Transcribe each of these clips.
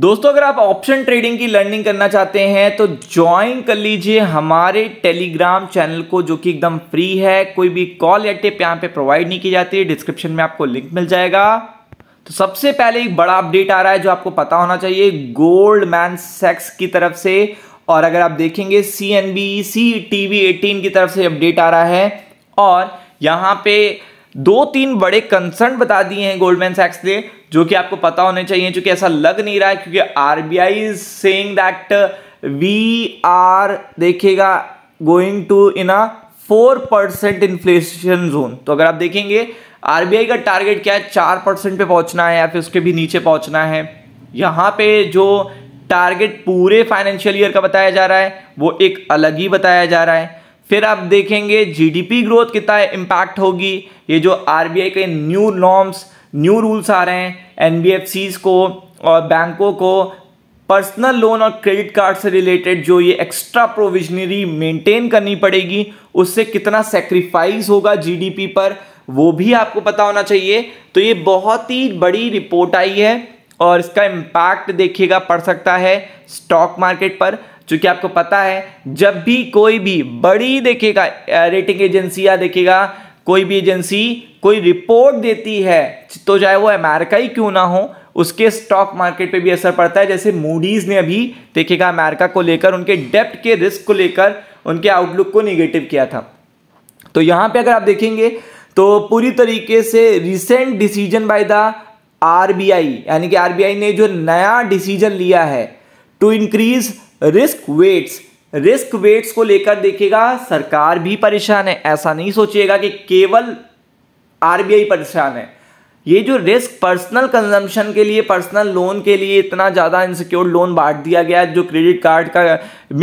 दोस्तों अगर आप ऑप्शन ट्रेडिंग की लर्निंग करना चाहते हैं तो ज्वाइन कर लीजिए हमारे टेलीग्राम चैनल को जो कि एकदम फ्री है कोई भी कॉल या टिप यहाँ पे प्रोवाइड नहीं की जाती है डिस्क्रिप्शन में आपको लिंक मिल जाएगा तो सबसे पहले एक बड़ा अपडेट आ रहा है जो आपको पता होना चाहिए गोल्ड मैन सेक्स की तरफ से और अगर आप देखेंगे C N B C T V eighteen की तरफ से अपडेट आ रहा है और यहाँ पे दो तीन बड़े कंसर्न बता दिए हैं गोल्डमैन सैक्स ने जो कि आपको पता होने चाहिए क्योंकि ऐसा लग नहीं रहा है क्योंकि RBI is saying that we are देखेगा going to in a four percent inflation zone तो अगर आप देखेंगे आरबीआई का टारगेट क्या है चार परसेंट पे पहुंचना है या फिर उसके भी नीचे पहुंचना है यहाँ पे जो टारगेट पूरे फाइनेंशियल ईयर का बताया जा रहा है वो एक अलग ही बताया जा रहा है फिर आप देखेंगे जीडीपी ग्रोथ कितना इम्पैक्ट होगी ये जो आरबीआई के न्यू नॉर्म्स न्यू रूल्स आ रहे हैं एनबीएफसीज को और बैंकों को पर्सनल लोन और क्रेडिट कार्ड से रिलेटेड जो ये एक्स्ट्रा प्रोविजनरी मेंटेन करनी पड़ेगी उससे कितना सेक्रीफाइस होगा जीडीपी पर वो भी आपको पता होना चाहिए तो ये बहुत ही बड़ी रिपोर्ट आई है और इसका इम्पैक्ट देखिएगा पड़ सकता है स्टॉक मार्केट पर चूंकि आपको पता है जब भी कोई भी बड़ी देखेगा रेटिंग एजेंसी या देखेगा कोई भी एजेंसी कोई रिपोर्ट देती है तो चाहे वो अमेरिका ही क्यों ना हो उसके स्टॉक मार्केट पे भी असर पड़ता है जैसे मूडीज ने अभी देखेगा अमेरिका को लेकर उनके डेप्ट के रिस्क को लेकर उनके आउटलुक को निगेटिव किया था तो यहां पर अगर आप देखेंगे तो पूरी तरीके से recent decision by the R यानी कि आरबीआई ने जो नया डिसीजन लिया है to increase risk weights risk weights को लेकर देखिएगा सरकार भी परेशान है ऐसा नहीं सोचिएगा कि केवल आरबीआई परेशान है ये जो रिस्क पर्सनल कंजम्पशन के लिए पर्सनल लोन के लिए इतना ज़्यादा इनसिक्योर लोन बांट दिया गया है जो क्रेडिट कार्ड का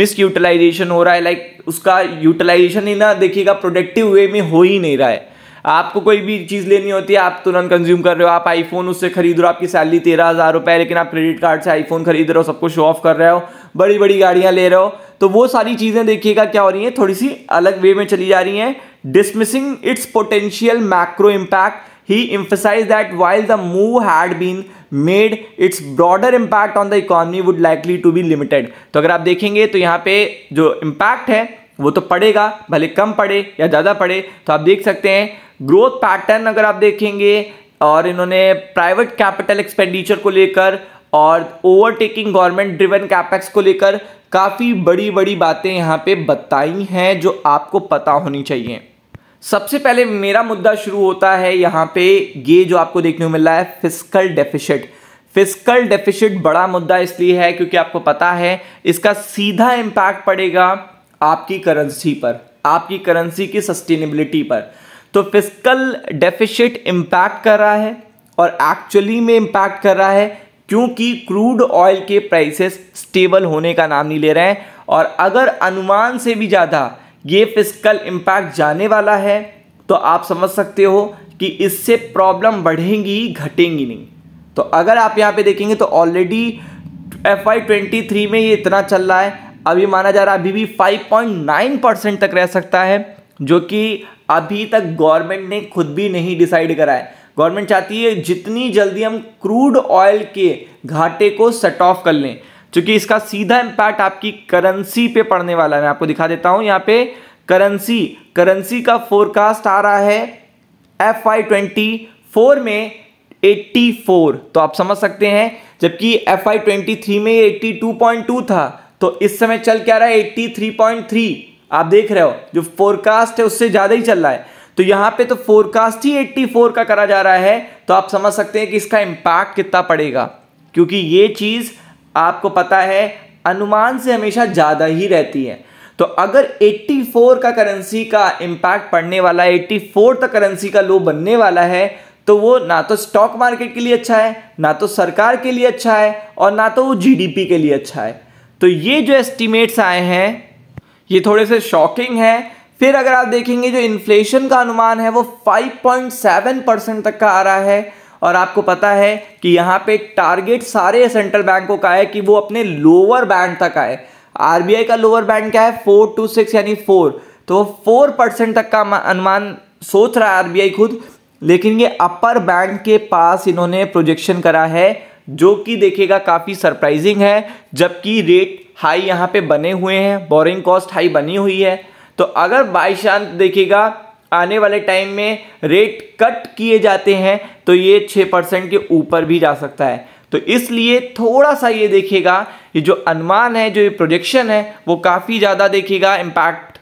मिस यूटिलाइजेशन हो रहा है लाइक उसका यूटिलाइजेशन ही ना देखिएगा प्रोडक्टिव वे में हो ही नहीं रहा है आपको कोई भी चीज़ लेनी होती है आप तुरंत कंज्यूम कर रहे हो आप आईफोन उससे खरीद रहे हो आपकी सैलरी तेरह हज़ार रुपये लेकिन आप क्रेडिट कार्ड से आईफोन खरीद रहे हो सबको शो ऑफ कर रहे हो बड़ी बड़ी गाड़ियाँ ले रहे हो तो वो सारी चीज़ें देखिएगा क्या हो रही हैं थोड़ी सी अलग वे में चली जा रही हैं dismissing its potential macro impact he emphasize that while the move had been made its broader impact on the economy would likely to be limited तो अगर आप देखेंगे तो यहाँ पे जो इम्पैक्ट है वो तो पड़ेगा भले कम पड़े या ज़्यादा पड़े तो आप देख सकते हैं ग्रोथ पैटर्न अगर आप देखेंगे और इन्होंने प्राइवेट कैपिटल एक्सपेंडिचर को लेकर और ओवरटेकिंग गवर्नमेंट ड्रिवन कैपेक्स को लेकर काफ़ी बड़ी बड़ी बातें यहाँ पे बताई हैं जो आपको पता होनी चाहिए सबसे पहले मेरा मुद्दा शुरू होता है यहाँ पे ये जो आपको देखने को मिल रहा है फिजिकल डेफिशिट फिजिकल डेफिशिट बड़ा मुद्दा इसलिए है क्योंकि आपको पता है इसका सीधा इम्पैक्ट पड़ेगा आपकी करेंसी पर आपकी करेंसी की सस्टेनेबिलिटी पर तो फिजिकल डेफिशिट इम्पैक्ट कर रहा है और एक्चुअली में इम्पैक्ट कर रहा है क्योंकि क्रूड ऑयल के प्राइसेस स्टेबल होने का नाम नहीं ले रहे हैं और अगर अनुमान से भी ज़्यादा ये फिजिकल इम्पैक्ट जाने वाला है तो आप समझ सकते हो कि इससे प्रॉब्लम बढ़ेंगी घटेंगी नहीं तो अगर आप यहाँ पे देखेंगे तो already F Y twenty three में ये इतना चल रहा है अभी माना जा रहा है अभी भी फाइव पॉइंट नाइन परसेंट तक रह सकता है जो कि अभी तक गवर्नमेंट ने खुद भी नहीं डिसाइड करा है गवर्नमेंट चाहती है जितनी जल्दी हम क्रूड ऑयल के घाटे को सेट ऑफ कर लें क्योंकि इसका सीधा इम्पैक्ट आपकी करेंसी पे पड़ने वाला है मैं आपको दिखा देता हूँ यहाँ पे करेंसी करेंसी का फोरकास्ट आ रहा है एफ आई ट्वेंटी फोर में एट्टी फोर तो आप समझ सकते हैं जबकि एफ आई ट्वेंटी थ्री में एट्टी टू पॉइंट टू था तो इस समय चल क्या रहा है एट्टी थ्री पॉइंट थ्री आप देख रहे हो जो फोरकास्ट है उससे ज़्यादा ही चल रहा है तो यहाँ पे तो फोरकास्ट ही 84 का करा जा रहा है तो आप समझ सकते हैं कि इसका इम्पैक्ट कितना पड़ेगा क्योंकि ये चीज़ आपको पता है अनुमान से हमेशा ज़्यादा ही रहती है तो अगर 84 का करेंसी का इम्पैक्ट पड़ने वाला है 84 तक करेंसी का लो बनने वाला है तो वो ना तो स्टॉक मार्केट के लिए अच्छा है ना तो सरकार के लिए अच्छा है और ना तो वो जीडीपी के लिए अच्छा है तो ये जो एस्टिमेट्स आए हैं ये थोड़े से शॉकिंग है फिर अगर आप देखेंगे जो इन्फ्लेशन का अनुमान है वो 5.7 परसेंट तक का आ रहा है और आपको पता है कि यहाँ पे टारगेट सारे सेंट्रल बैंकों का है कि वो अपने लोअर बैंड तक आए आरबीआई का लोअर बैंड क्या है फोर टू सिक्स यानी फोर तो फोर परसेंट तक का अनुमान सोच रहा है आरबीआई खुद लेकिन ये अपर बैंड के पास इन्होंने प्रोजेक्शन करा है जो कि देखेगा काफ़ी सरप्राइजिंग है जबकि रेट हाई यहाँ पे बने हुए हैं बोरिंग कॉस्ट हाई बनी हुई है तो अगर बाई चांस देखिएगा आने वाले टाइम में रेट कट किए जाते हैं तो ये छः परसेंट के ऊपर भी जा सकता है तो इसलिए थोड़ा सा ये देखिएगा ये जो अनुमान है जो ये प्रोजेक्शन है वो काफ़ी ज़्यादा देखिएगा इम्पैक्ट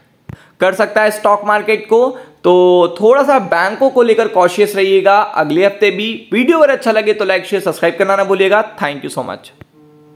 कर सकता है स्टॉक मार्केट को तो थोड़ा सा बैंकों को लेकर कॉशियस रहिएगा अगले हफ्ते भी वीडियो अगर अच्छा लगे तो लाइक शेयर सब्सक्राइब करना ना भूलिएगा थैंक यू सो मच